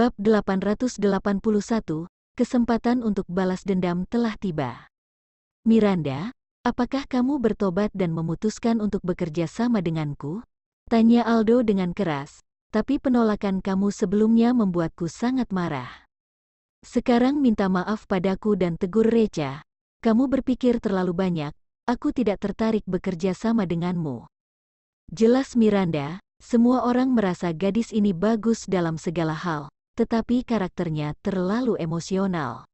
Bab 881, kesempatan untuk balas dendam telah tiba. Miranda, apakah kamu bertobat dan memutuskan untuk bekerja sama denganku? Tanya Aldo dengan keras, tapi penolakan kamu sebelumnya membuatku sangat marah. Sekarang minta maaf padaku dan tegur Reca. Kamu berpikir terlalu banyak, aku tidak tertarik bekerja sama denganmu. Jelas Miranda, semua orang merasa gadis ini bagus dalam segala hal, tetapi karakternya terlalu emosional.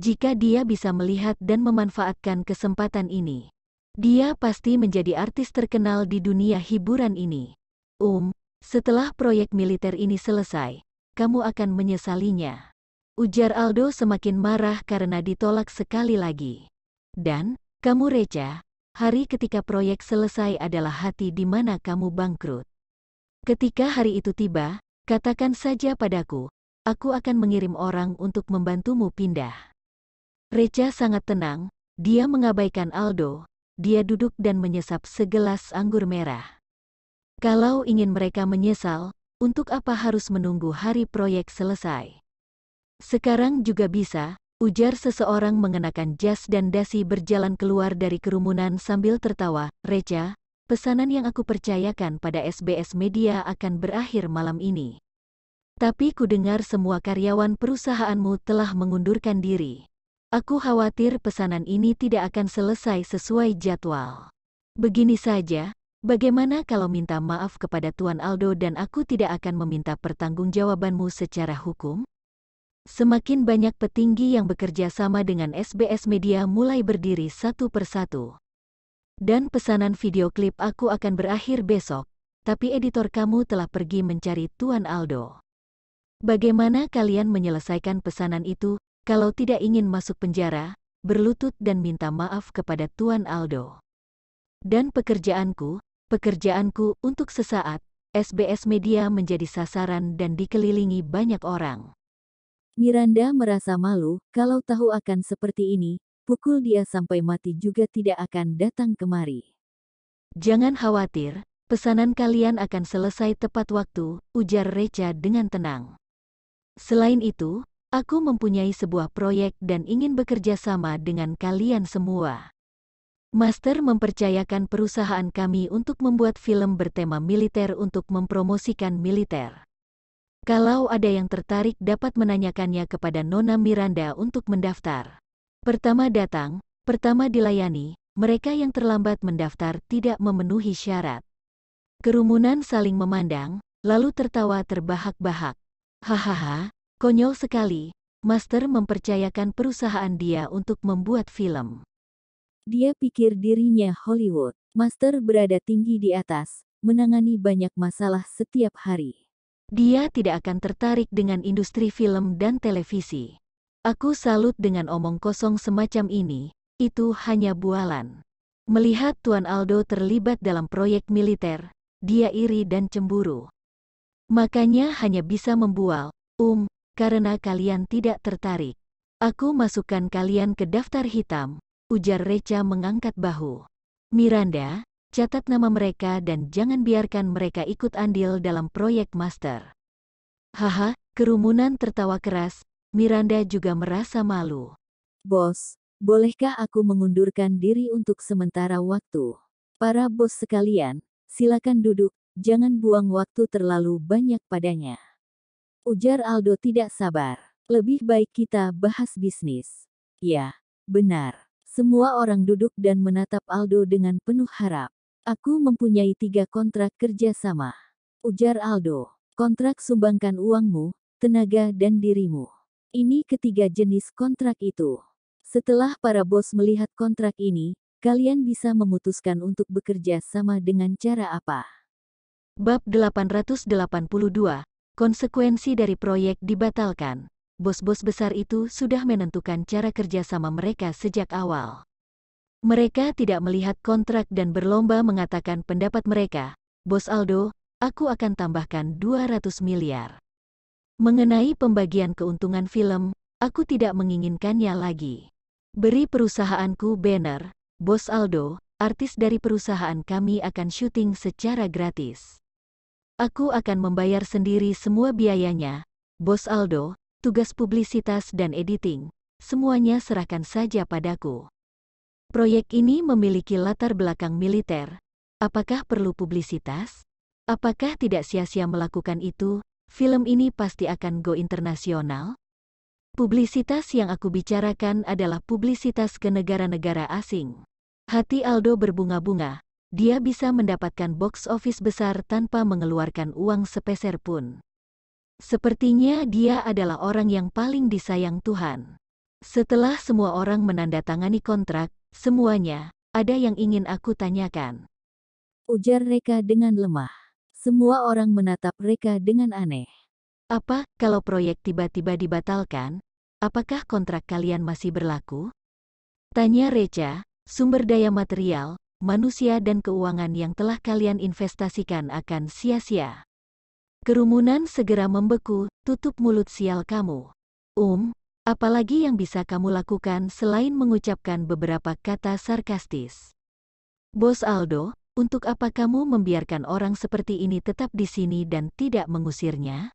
Jika dia bisa melihat dan memanfaatkan kesempatan ini, dia pasti menjadi artis terkenal di dunia hiburan ini. Um, setelah proyek militer ini selesai, kamu akan menyesalinya. Ujar Aldo semakin marah karena ditolak sekali lagi. Dan, kamu Reca, hari ketika proyek selesai adalah hati di mana kamu bangkrut. Ketika hari itu tiba, Katakan saja padaku, aku akan mengirim orang untuk membantumu pindah. Reca sangat tenang, dia mengabaikan Aldo, dia duduk dan menyesap segelas anggur merah. Kalau ingin mereka menyesal, untuk apa harus menunggu hari proyek selesai? Sekarang juga bisa, ujar seseorang mengenakan jas dan dasi berjalan keluar dari kerumunan sambil tertawa, Reca, pesanan yang aku percayakan pada SBS Media akan berakhir malam ini. Tapi ku dengar semua karyawan perusahaanmu telah mengundurkan diri. Aku khawatir pesanan ini tidak akan selesai sesuai jadwal. Begini saja, bagaimana kalau minta maaf kepada Tuan Aldo dan aku tidak akan meminta pertanggungjawabanmu secara hukum? Semakin banyak petinggi yang bekerja sama dengan SBS Media mulai berdiri satu persatu. Dan pesanan video klip aku akan berakhir besok, tapi editor kamu telah pergi mencari Tuan Aldo. Bagaimana kalian menyelesaikan pesanan itu kalau tidak ingin masuk penjara, berlutut dan minta maaf kepada Tuan Aldo? Dan pekerjaanku, pekerjaanku untuk sesaat, SBS Media menjadi sasaran dan dikelilingi banyak orang. Miranda merasa malu kalau tahu akan seperti ini, pukul dia sampai mati juga tidak akan datang kemari. Jangan khawatir, pesanan kalian akan selesai tepat waktu, ujar Recha dengan tenang. Selain itu, aku mempunyai sebuah proyek dan ingin bekerja sama dengan kalian semua. Master mempercayakan perusahaan kami untuk membuat film bertema militer untuk mempromosikan militer. Kalau ada yang tertarik dapat menanyakannya kepada Nona Miranda untuk mendaftar. Pertama datang, pertama dilayani, mereka yang terlambat mendaftar tidak memenuhi syarat. Kerumunan saling memandang, lalu tertawa terbahak-bahak. Hahaha, konyol sekali, Master mempercayakan perusahaan dia untuk membuat film. Dia pikir dirinya Hollywood. Master berada tinggi di atas, menangani banyak masalah setiap hari. Dia tidak akan tertarik dengan industri film dan televisi. Aku salut dengan omong kosong semacam ini, itu hanya bualan. Melihat Tuan Aldo terlibat dalam proyek militer, dia iri dan cemburu. Makanya hanya bisa membual, um, karena kalian tidak tertarik. Aku masukkan kalian ke daftar hitam, ujar Reca mengangkat bahu. Miranda, catat nama mereka dan jangan biarkan mereka ikut andil dalam proyek master. Haha, kerumunan tertawa keras, Miranda juga merasa malu. Bos, bolehkah aku mengundurkan diri untuk sementara waktu? Para bos sekalian, silakan duduk, jangan buang waktu terlalu banyak padanya. Ujar Aldo tidak sabar. Lebih baik kita bahas bisnis. Ya, benar. Semua orang duduk dan menatap Aldo dengan penuh harap. Aku mempunyai tiga kontrak kerja sama. Ujar Aldo, kontrak sumbangkan uangmu, tenaga dan dirimu. Ini ketiga jenis kontrak itu. Setelah para bos melihat kontrak ini, kalian bisa memutuskan untuk bekerja sama dengan cara apa. Bab 882, konsekuensi dari proyek dibatalkan. Bos-bos besar itu sudah menentukan cara kerja sama mereka sejak awal. Mereka tidak melihat kontrak dan berlomba mengatakan pendapat mereka. Bos Aldo, aku akan tambahkan 200 miliar. Mengenai pembagian keuntungan film, aku tidak menginginkannya lagi. Beri perusahaanku banner, Bos Aldo, artis dari perusahaan kami akan syuting secara gratis. Aku akan membayar sendiri semua biayanya, Bos Aldo, tugas publisitas dan editing, semuanya serahkan saja padaku. Proyek ini memiliki latar belakang militer. Apakah perlu publisitas? Apakah tidak sia-sia melakukan itu? film ini pasti akan go internasional? Publisitas yang aku bicarakan adalah publisitas ke negara-negara asing. Hati Aldo berbunga-bunga. Dia bisa mendapatkan box office besar tanpa mengeluarkan uang sepeser pun. Sepertinya dia adalah orang yang paling disayang Tuhan. Setelah semua orang menandatangani kontrak, semuanya, ada yang ingin aku tanyakan. Ujar Reka dengan lemah. Semua orang menatap mereka dengan aneh. Apa kalau proyek tiba-tiba dibatalkan? Apakah kontrak kalian masih berlaku? Tanya Reca, sumber daya material, manusia dan keuangan yang telah kalian investasikan akan sia-sia. Kerumunan segera membeku, tutup mulut sial kamu. Um, apalagi yang bisa kamu lakukan selain mengucapkan beberapa kata sarkastis. Bos Aldo, untuk apa kamu membiarkan orang seperti ini tetap di sini dan tidak mengusirnya?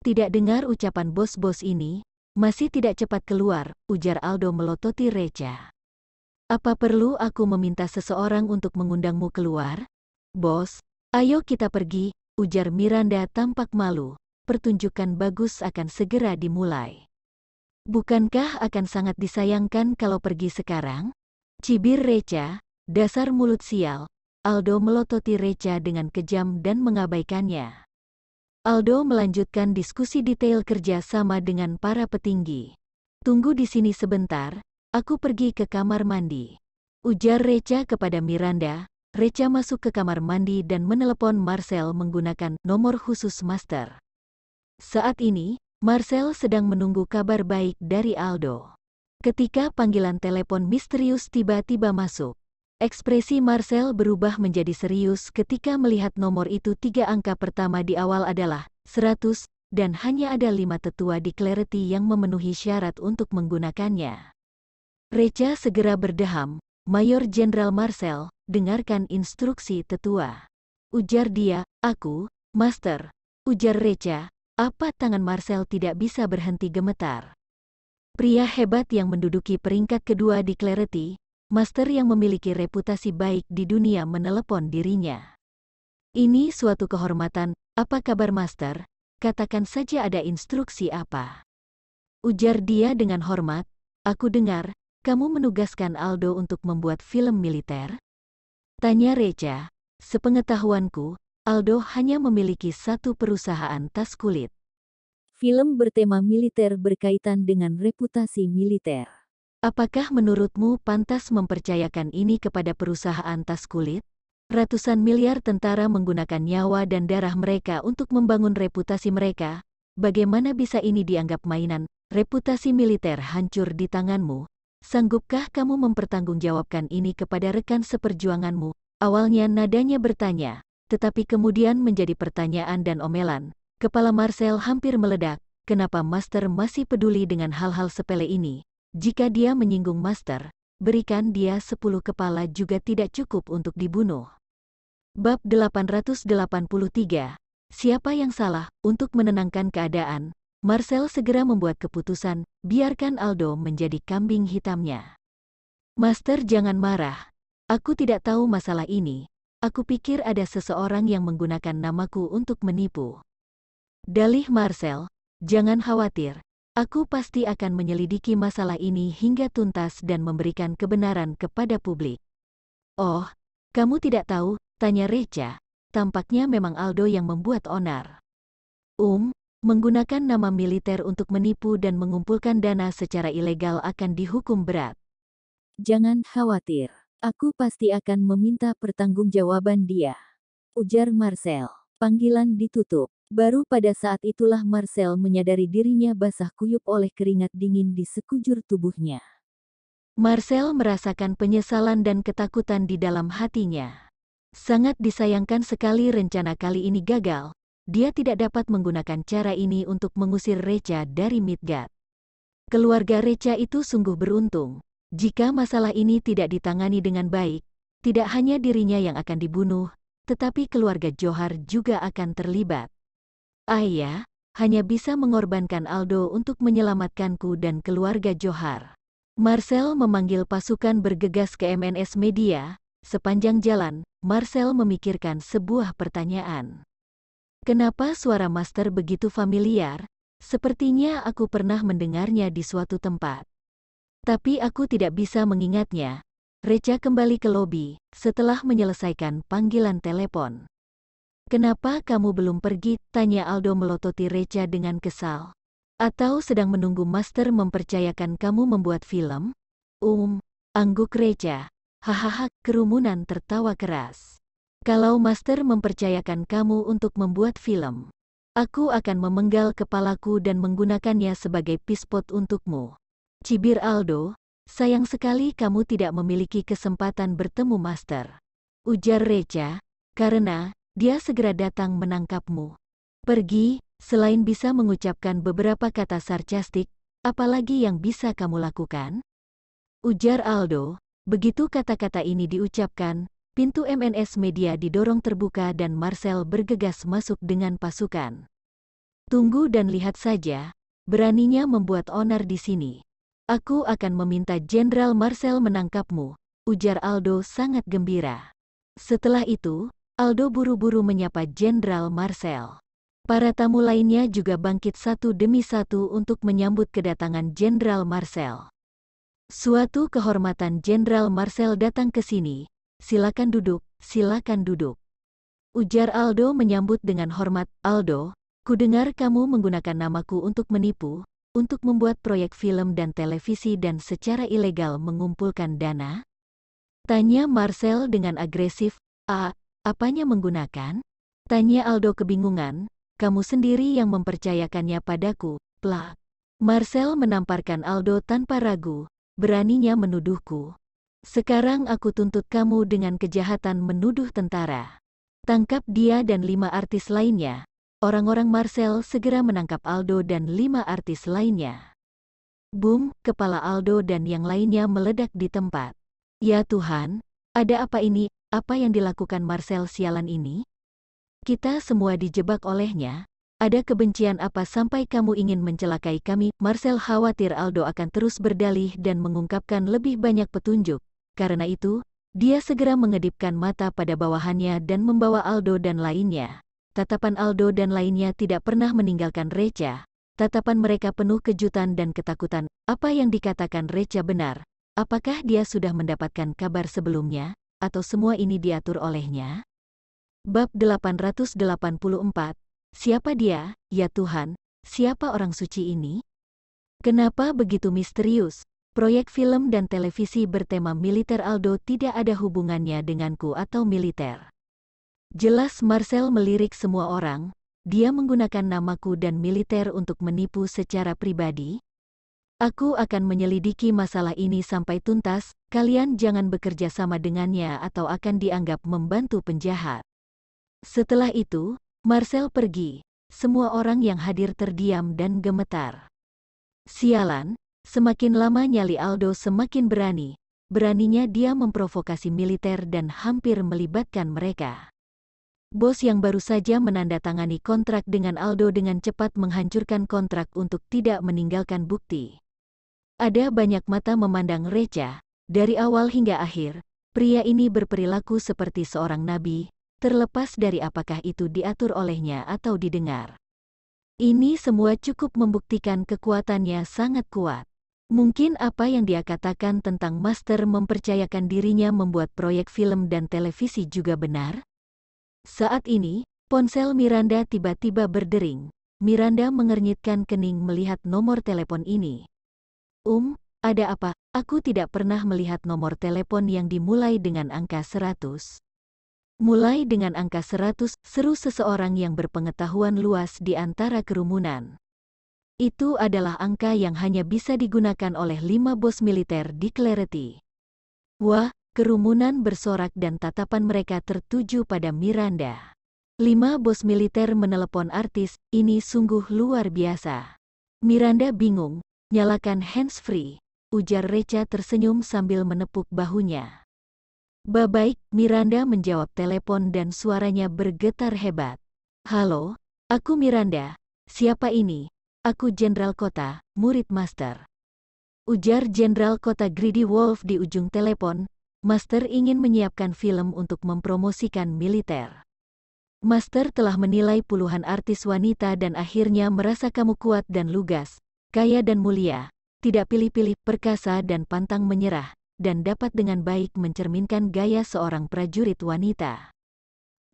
Tidak dengar ucapan bos-bos ini, masih tidak cepat keluar, ujar Aldo melototi Reca. Apa perlu aku meminta seseorang untuk mengundangmu keluar? Bos, ayo kita pergi, ujar Miranda tampak malu. Pertunjukan bagus akan segera dimulai. Bukankah akan sangat disayangkan kalau pergi sekarang? Cibir Reca, dasar mulut sial, Aldo melototi Reca dengan kejam dan mengabaikannya. Aldo melanjutkan diskusi detail kerja sama dengan para petinggi. Tunggu di sini sebentar, aku pergi ke kamar mandi. Ujar Reca kepada Miranda. Reca masuk ke kamar mandi dan menelepon Marcel menggunakan nomor khusus master. Saat ini, Marcel sedang menunggu kabar baik dari Aldo. Ketika panggilan telepon misterius tiba-tiba masuk, Ekspresi Marcel berubah menjadi serius ketika melihat nomor itu tiga angka pertama di awal adalah 100, dan hanya ada lima tetua di Clarity yang memenuhi syarat untuk menggunakannya. Reca segera berdaham, Mayor Jenderal Marcel, dengarkan instruksi tetua. Ujar dia, aku, Master. Ujar Reca, apa tangan Marcel tidak bisa berhenti gemetar. Pria hebat yang menduduki peringkat kedua di Clarity, Master yang memiliki reputasi baik di dunia menelepon dirinya. Ini suatu kehormatan, apa kabar Master? Katakan saja ada instruksi apa. Ujar dia dengan hormat, aku dengar, kamu menugaskan Aldo untuk membuat film militer? Tanya Reja, sepengetahuanku, Aldo hanya memiliki satu perusahaan tas kulit. Film bertema militer berkaitan dengan reputasi militer. Apakah menurutmu pantas mempercayakan ini kepada perusahaan tas kulit? Ratusan miliar tentara menggunakan nyawa dan darah mereka untuk membangun reputasi mereka. Bagaimana bisa ini dianggap mainan? Reputasi militer hancur di tanganmu. Sanggupkah kamu mempertanggungjawabkan ini kepada rekan seperjuanganmu? Awalnya nadanya bertanya, tetapi kemudian menjadi pertanyaan dan omelan. Kepala Marcel hampir meledak, kenapa Master masih peduli dengan hal-hal sepele ini? Jika dia menyinggung master, berikan dia sepuluh kepala juga tidak cukup untuk dibunuh. Bab 883 Siapa yang salah? Untuk menenangkan keadaan, Marcel segera membuat keputusan, biarkan Aldo menjadi kambing hitamnya. Master jangan marah. Aku tidak tahu masalah ini. Aku pikir ada seseorang yang menggunakan namaku untuk menipu. Dalih Marcel, jangan khawatir, Aku pasti akan menyelidiki masalah ini hingga tuntas dan memberikan kebenaran kepada publik. Oh, kamu tidak tahu? Tanya Reja. Tampaknya memang Aldo yang membuat onar. Um, menggunakan nama militer untuk menipu dan mengumpulkan dana secara ilegal akan dihukum berat. Jangan khawatir, aku pasti akan meminta pertanggungjawaban dia. Ujar Marcel. Panggilan ditutup. Baru pada saat itulah Marcel menyadari dirinya basah kuyup oleh keringat dingin di sekujur tubuhnya. Marcel merasakan penyesalan dan ketakutan di dalam hatinya. Sangat disayangkan sekali rencana kali ini gagal. Dia tidak dapat menggunakan cara ini untuk mengusir Recha dari Midgard. Keluarga Recha itu sungguh beruntung. Jika masalah ini tidak ditangani dengan baik, tidak hanya dirinya yang akan dibunuh, tetapi keluarga Johar juga akan terlibat. Ayah, iya, hanya bisa mengorbankan Aldo untuk menyelamatkanku dan keluarga Johar. Marcel memanggil pasukan bergegas ke MNS Media. Sepanjang jalan, Marcel memikirkan sebuah pertanyaan. Kenapa suara master begitu familiar? Sepertinya aku pernah mendengarnya di suatu tempat. Tapi aku tidak bisa mengingatnya. Reca kembali ke lobi setelah menyelesaikan panggilan telepon. Kenapa kamu belum pergi? Tanya Aldo melototi Reca dengan kesal. Atau sedang menunggu master mempercayakan kamu membuat film? Um, angguk Reca. Hahaha, kerumunan tertawa keras. Kalau master mempercayakan kamu untuk membuat film, aku akan memenggal kepalaku dan menggunakannya sebagai pispot untukmu. Cibir Aldo, sayang sekali kamu tidak memiliki kesempatan bertemu master. Ujar Reca, karena dia segera datang menangkapmu. Pergi, selain bisa mengucapkan beberapa kata sarcastik, apalagi yang bisa kamu lakukan? Ujar Aldo, begitu kata-kata ini diucapkan, pintu MNS Media didorong terbuka dan Marcel bergegas masuk dengan pasukan. Tunggu dan lihat saja, beraninya membuat onar di sini. Aku akan meminta Jenderal Marcel menangkapmu, ujar Aldo sangat gembira. Setelah itu, Aldo buru-buru menyapa Jenderal Marcel. Para tamu lainnya juga bangkit satu demi satu untuk menyambut kedatangan Jenderal Marcel. Suatu kehormatan Jenderal Marcel datang ke sini. Silakan duduk, silakan duduk. Ujar Aldo menyambut dengan hormat, Aldo, kudengar kamu menggunakan namaku untuk menipu, untuk membuat proyek film dan televisi dan secara ilegal mengumpulkan dana? Tanya Marcel dengan agresif, A, ah, Apanya menggunakan? Tanya Aldo kebingungan, kamu sendiri yang mempercayakannya padaku, plak. Marcel menamparkan Aldo tanpa ragu, beraninya menuduhku. Sekarang aku tuntut kamu dengan kejahatan menuduh tentara. Tangkap dia dan lima artis lainnya. Orang-orang Marcel segera menangkap Aldo dan lima artis lainnya. Boom, kepala Aldo dan yang lainnya meledak di tempat. Ya Tuhan, ada apa ini, apa yang dilakukan Marcel sialan ini? Kita semua dijebak olehnya. Ada kebencian apa sampai kamu ingin mencelakai kami? Marcel khawatir Aldo akan terus berdalih dan mengungkapkan lebih banyak petunjuk. Karena itu, dia segera mengedipkan mata pada bawahannya dan membawa Aldo dan lainnya. Tatapan Aldo dan lainnya tidak pernah meninggalkan Recha. Tatapan mereka penuh kejutan dan ketakutan. Apa yang dikatakan Recha benar? Apakah dia sudah mendapatkan kabar sebelumnya, atau semua ini diatur olehnya? Bab 884 Siapa dia, ya Tuhan, siapa orang suci ini? Kenapa begitu misterius? Proyek film dan televisi bertema militer Aldo tidak ada hubungannya denganku atau militer. Jelas Marcel melirik semua orang, dia menggunakan namaku dan militer untuk menipu secara pribadi, Aku akan menyelidiki masalah ini sampai tuntas, kalian jangan bekerja sama dengannya atau akan dianggap membantu penjahat. Setelah itu, Marcel pergi. Semua orang yang hadir terdiam dan gemetar. Sialan, semakin lama nyali Aldo semakin berani. Beraninya dia memprovokasi militer dan hampir melibatkan mereka. Bos yang baru saja menandatangani kontrak dengan Aldo dengan cepat menghancurkan kontrak untuk tidak meninggalkan bukti. Ada banyak mata memandang Reja. Dari awal hingga akhir, pria ini berperilaku seperti seorang nabi, terlepas dari apakah itu diatur olehnya atau didengar. Ini semua cukup membuktikan kekuatannya sangat kuat. Mungkin apa yang dia katakan tentang Master mempercayakan dirinya membuat proyek film dan televisi juga benar? Saat ini, ponsel Miranda tiba-tiba berdering. Miranda mengernyitkan kening melihat nomor telepon ini. Um, ada apa? Aku tidak pernah melihat nomor telepon yang dimulai dengan angka 100. Mulai dengan angka 100, seru seseorang yang berpengetahuan luas di antara kerumunan. Itu adalah angka yang hanya bisa digunakan oleh lima bos militer di Clarity. Wah, kerumunan bersorak dan tatapan mereka tertuju pada Miranda. Lima bos militer menelepon artis, ini sungguh luar biasa. Miranda bingung, Nyalakan handsfree, ujar Recha tersenyum sambil menepuk bahunya. Babaik, Miranda menjawab telepon dan suaranya bergetar hebat. Halo, aku Miranda. Siapa ini? Aku Jenderal Kota, murid master. Ujar Jenderal Kota Greedy Wolf di ujung telepon, Master ingin menyiapkan film untuk mempromosikan militer. Master telah menilai puluhan artis wanita dan akhirnya merasa kamu kuat dan lugas, kaya dan mulia, tidak pilih-pilih, perkasa dan pantang menyerah, dan dapat dengan baik mencerminkan gaya seorang prajurit wanita.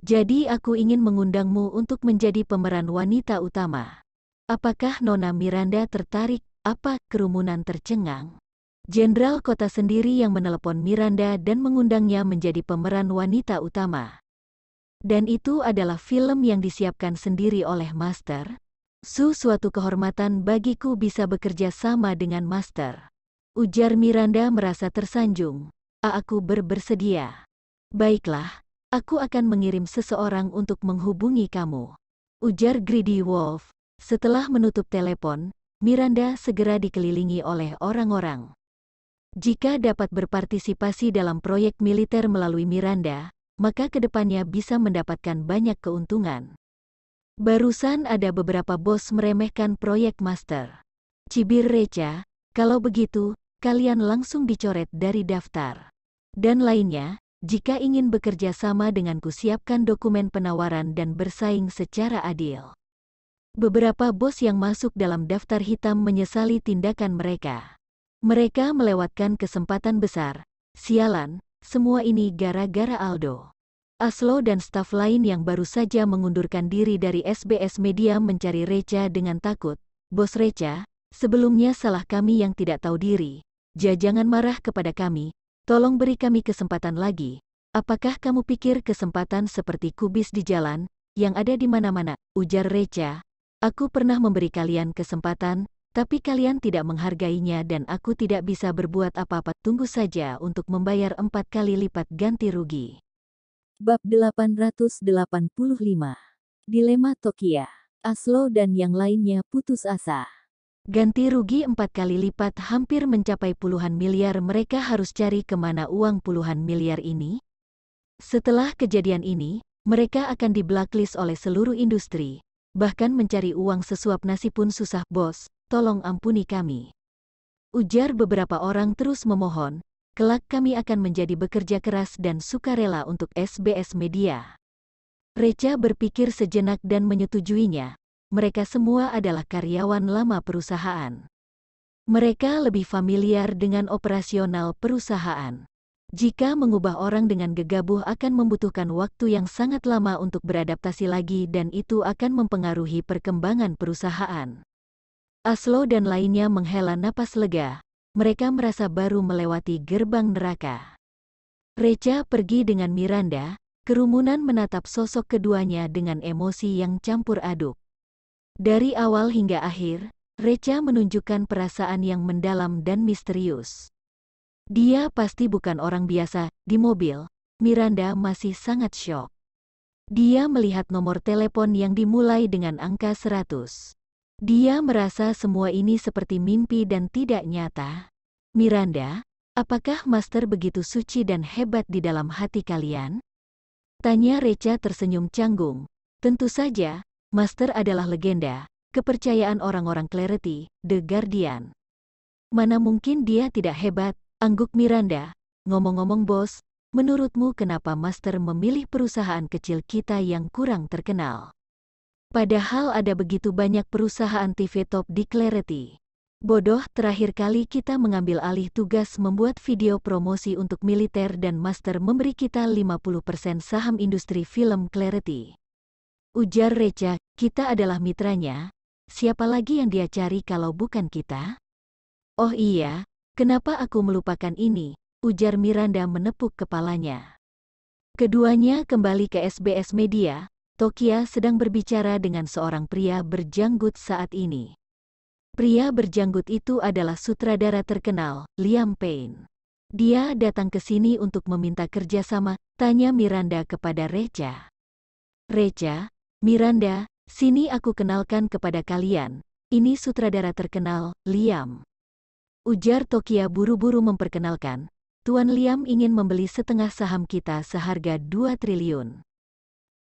Jadi aku ingin mengundangmu untuk menjadi pemeran wanita utama. Apakah Nona Miranda tertarik? Apa kerumunan tercengang? Jenderal kota sendiri yang menelepon Miranda dan mengundangnya menjadi pemeran wanita utama. Dan itu adalah film yang disiapkan sendiri oleh Master, Su suatu kehormatan bagiku bisa bekerja sama dengan master. Ujar Miranda merasa tersanjung. A aku berbersedia. Baiklah, aku akan mengirim seseorang untuk menghubungi kamu. Ujar Greedy Wolf. Setelah menutup telepon, Miranda segera dikelilingi oleh orang-orang. Jika dapat berpartisipasi dalam proyek militer melalui Miranda, maka kedepannya bisa mendapatkan banyak keuntungan. Barusan ada beberapa bos meremehkan proyek master. Cibir Reca, kalau begitu, kalian langsung dicoret dari daftar. Dan lainnya, jika ingin bekerja sama denganku siapkan dokumen penawaran dan bersaing secara adil. Beberapa bos yang masuk dalam daftar hitam menyesali tindakan mereka. Mereka melewatkan kesempatan besar. Sialan, semua ini gara-gara Aldo. Aslo dan staf lain yang baru saja mengundurkan diri dari SBS Media mencari Recha dengan takut. Bos Recha, sebelumnya salah kami yang tidak tahu diri. Ja jangan marah kepada kami, tolong beri kami kesempatan lagi. Apakah kamu pikir kesempatan seperti kubis di jalan, yang ada di mana-mana, ujar Recha. Aku pernah memberi kalian kesempatan, tapi kalian tidak menghargainya dan aku tidak bisa berbuat apa-apa. Tunggu saja untuk membayar empat kali lipat ganti rugi. Bab 885. Dilema Tokia. Aslo dan yang lainnya putus asa. Ganti rugi empat kali lipat hampir mencapai puluhan miliar mereka harus cari kemana uang puluhan miliar ini. Setelah kejadian ini, mereka akan diblaklis oleh seluruh industri. Bahkan mencari uang sesuap nasi pun susah, bos. Tolong ampuni kami. Ujar beberapa orang terus memohon, kelak kami akan menjadi bekerja keras dan sukarela untuk SBS Media. Reca berpikir sejenak dan menyetujuinya. Mereka semua adalah karyawan lama perusahaan. Mereka lebih familiar dengan operasional perusahaan. Jika mengubah orang dengan gegabah akan membutuhkan waktu yang sangat lama untuk beradaptasi lagi dan itu akan mempengaruhi perkembangan perusahaan. Aslo dan lainnya menghela napas lega, mereka merasa baru melewati gerbang neraka. Reja pergi dengan Miranda, kerumunan menatap sosok keduanya dengan emosi yang campur aduk. Dari awal hingga akhir, Reca menunjukkan perasaan yang mendalam dan misterius. Dia pasti bukan orang biasa, di mobil, Miranda masih sangat syok. Dia melihat nomor telepon yang dimulai dengan angka 100. Dia merasa semua ini seperti mimpi dan tidak nyata. Miranda, apakah Master begitu suci dan hebat di dalam hati kalian? Tanya Reca tersenyum canggung. Tentu saja, Master adalah legenda, kepercayaan orang-orang Clarity, The Guardian. Mana mungkin dia tidak hebat, angguk Miranda. Ngomong-ngomong bos, menurutmu kenapa Master memilih perusahaan kecil kita yang kurang terkenal? Padahal ada begitu banyak perusahaan TV top di Clarity. Bodoh, terakhir kali kita mengambil alih tugas membuat video promosi untuk militer dan master memberi kita 50% saham industri film Clarity. Ujar Reca, kita adalah mitranya, siapa lagi yang dia cari kalau bukan kita? Oh iya, kenapa aku melupakan ini? Ujar Miranda menepuk kepalanya. Keduanya kembali ke SBS Media, Tokia sedang berbicara dengan seorang pria berjanggut saat ini. Pria berjanggut itu adalah sutradara terkenal, Liam Payne. Dia datang ke sini untuk meminta kerjasama, tanya Miranda kepada Reja. Reja, Miranda, sini aku kenalkan kepada kalian, ini sutradara terkenal, Liam. Ujar Tokia buru-buru memperkenalkan, Tuan Liam ingin membeli setengah saham kita seharga 2 triliun.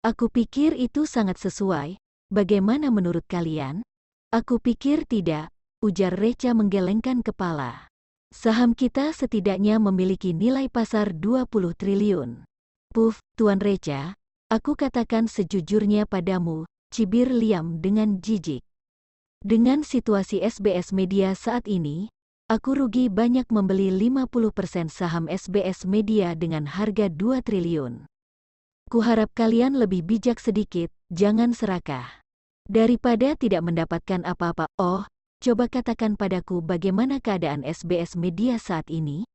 Aku pikir itu sangat sesuai. Bagaimana menurut kalian? Aku pikir tidak, ujar Recha menggelengkan kepala. Saham kita setidaknya memiliki nilai pasar 20 triliun. Puf, Tuan Recha. aku katakan sejujurnya padamu, cibir Liam dengan jijik. Dengan situasi SBS Media saat ini, aku rugi banyak membeli 50% saham SBS Media dengan harga 2 triliun. Kuharap kalian lebih bijak sedikit, jangan serakah. Daripada tidak mendapatkan apa-apa, oh, coba katakan padaku bagaimana keadaan SBS Media saat ini?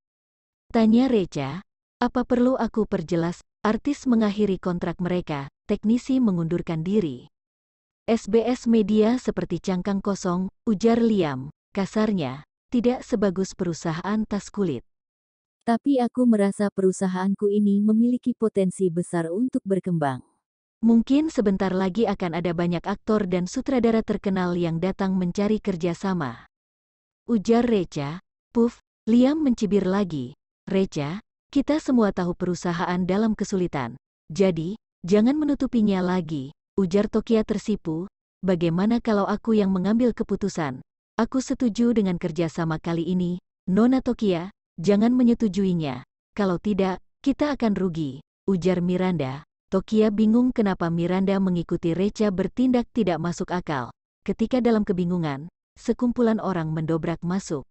Tanya Reca, apa perlu aku perjelas, artis mengakhiri kontrak mereka, teknisi mengundurkan diri. SBS Media seperti cangkang kosong, ujar Liam, kasarnya, tidak sebagus perusahaan tas kulit. Tapi aku merasa perusahaanku ini memiliki potensi besar untuk berkembang. Mungkin sebentar lagi akan ada banyak aktor dan sutradara terkenal yang datang mencari kerjasama. Ujar Recha, Puff, Liam mencibir lagi. Recha, kita semua tahu perusahaan dalam kesulitan. Jadi, jangan menutupinya lagi. Ujar Tokia tersipu, bagaimana kalau aku yang mengambil keputusan? Aku setuju dengan kerjasama kali ini, Nona Tokia, Jangan menyetujuinya. Kalau tidak, kita akan rugi, ujar Miranda. Tokia bingung kenapa Miranda mengikuti Recha bertindak tidak masuk akal. Ketika dalam kebingungan, sekumpulan orang mendobrak masuk.